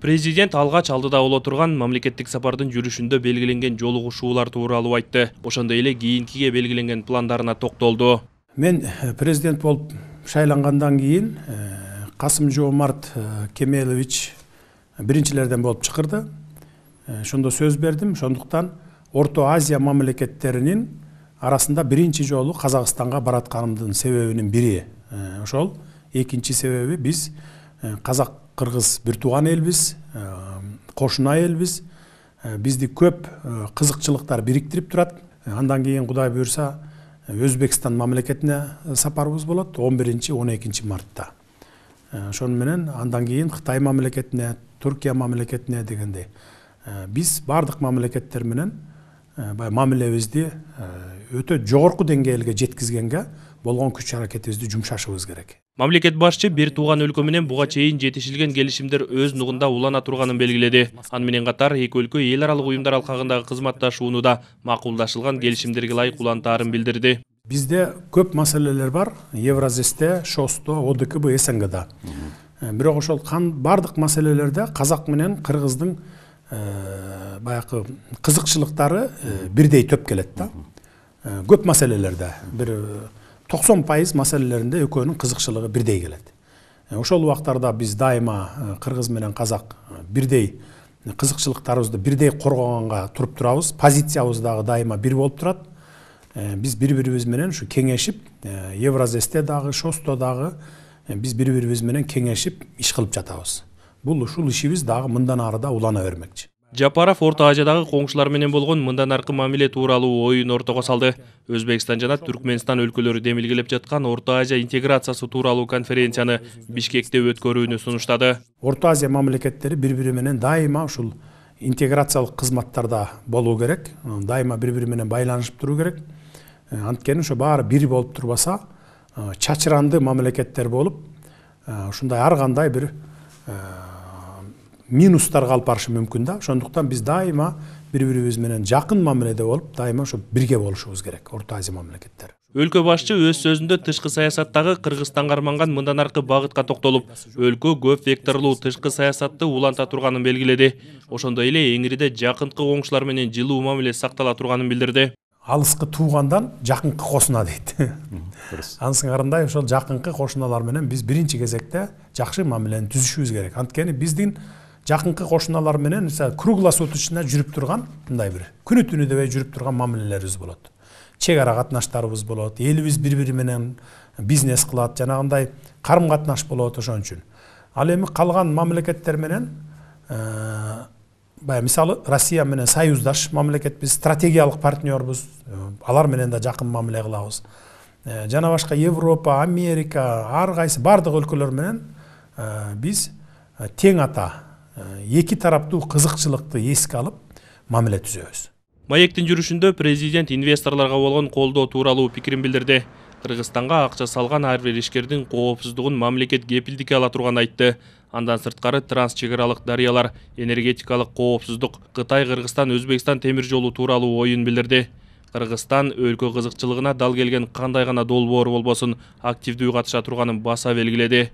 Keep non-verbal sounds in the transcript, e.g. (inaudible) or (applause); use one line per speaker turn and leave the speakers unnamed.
президент алгач алдыда боло турган сапардың сапардын белгіленген белгиленген жолугушуулар тууралуу айтты ошондой эле кийинкиге белгиленген пландарына токтолду мен
э, президент шайланғандан шайлангандан кийин э, касым Март э, кемелович биринчилерден болып шықырды. ошондо сөз бердим ошондуктан орто азия мамлекеттеринин арасында биринчи жолу казакстанга баратканымдын себебинин бири ошол экинчи себеби биз Э, қазақ қырғыз біртуған елбіз э, қошына елбіз э, бізді көп қызықшылықтар біріктіріп тұрады андан кейін құдай бұйырса өзбекстан мамлекетіне сапарымыз болады 11 12 мартта менен андан кейін қытай мамлекетіне түркия мамлекетіне дегендей біз бардық мамлекеттер менен баягы мамилебизди өтө жогорку деңгээлге болгон күч аракетибизди жумшашыбыз керек
мамлекет башчы бир тууган өлкө менен буга чейин жетишилген келишимдер өз нугунда улана турганын белгиледи аны менен катар эки өлкө эл аралык уюмдар алкагындагы кызматташууну да макулдашылган келишимдерге ылайык улантаарын билдирди
бизде көп маселелер бар евразисте шосто одкб снгда бирок ошол баардык маселелерде казак менен кыргыздын баягы кызыкчылыктары бирдей төп келет да көп маселелерде бир тоқсан пайыз мәселелерінде экөөнүн кызыкчылыгы бирдей келет ошол убактарда биз дайыма кыргыз менен казак бирдей кызыкчылыктарыбызды бирдей коргогонго туруп турабыз позициябыз дагы дайыма бир болуп турат биз бири бирибиз менен ушу кеңешип евразесте дагы шосто дагы биз бири бирибиз менен кеңешип иш кылып жатабыз бул ушул ишибиз дагы мындан ары да улана бермекчи
жапаров орта азиядағы коңшулар менен болгон мындан арқы мамиле тууралуу оюн ортого салды өзбекстан жана түркменстан өлкөлөрү демилгелеп жатқан орто азия интеграциясы тууралуу конференцияны бишкекте өткөрүүнү сунуштады
орто азия мамлекеттери бири бири менен дайыма ушул интеграциялык кызматтарда болуу керек дайыма бири бири менен байланышып туруу керек ә, анткени ошо баары бир болуп турбаса ә, чачыранды мамлекеттер болуп ушундай ә, ар кандай бир минустарға алып барышы мүмкін да ошондуктан биз дайыма бири бирибиз менен жакын мамиледе болуп дайыма ошо бирге болушубуз керек орто азия мамлекеттери
өлкө башчы өз сөзүндө тышкы саясаттагы кыргызстанга арманган мындан аркы багытка токтолуп өлкө көп векторлуу тышкы саясатты уланта турганын белгиледи ошондой эле эңириде жакынкы коңшулар менен жылуу мамиле сактала турганын билдирди
алыскы туугандан жакынкы кошуна дейт
(laughs) дурус
анысына ошол жакынкы кошуналар менен биз биринчи кезекте жакшы мамилени түзүшүбүз керек анткени биздин жакынкы кошуналар менен круглосуточно жүрүп турган мындай бир күнү түнү дебей жүрүп турган мамилелерибиз болот чек ара катнаштарыбыз болот элибиз бири бири менен бизнес кылат жанагындай карым катнаш болот ошон үчүн ал эми калган мамлекеттер менен ә, баягы мисалы россия менен союздаш мамлекетпиз стратегиялык партнербуз алар менен да жакын мамиле кылабыз ә, жана башка европа америка ар кайсы баардык өлкөлөр менен ә, биз тең ата эки тараптуу кызыкчылыкты эске алып мамиле
түзөбүз маектин жүрүшүндө президент инвесторлорго болгон колдоо тууралуу пикирин билдирди кыргызстанга акча салган ар бир ишкердин коопсуздугун мамлекет кепилдикке ала турганын айтты андан сырткары транс чек аралык дарыялар энергетикалык коопсуздук кытай кыргызстан өзбекстан темир жолу тууралуу оюн билдирди кыргызстан өлкө кызыкчылыгына дал келген кандай гана долбоор болбосун активдүү катыша турганын баса белгиледи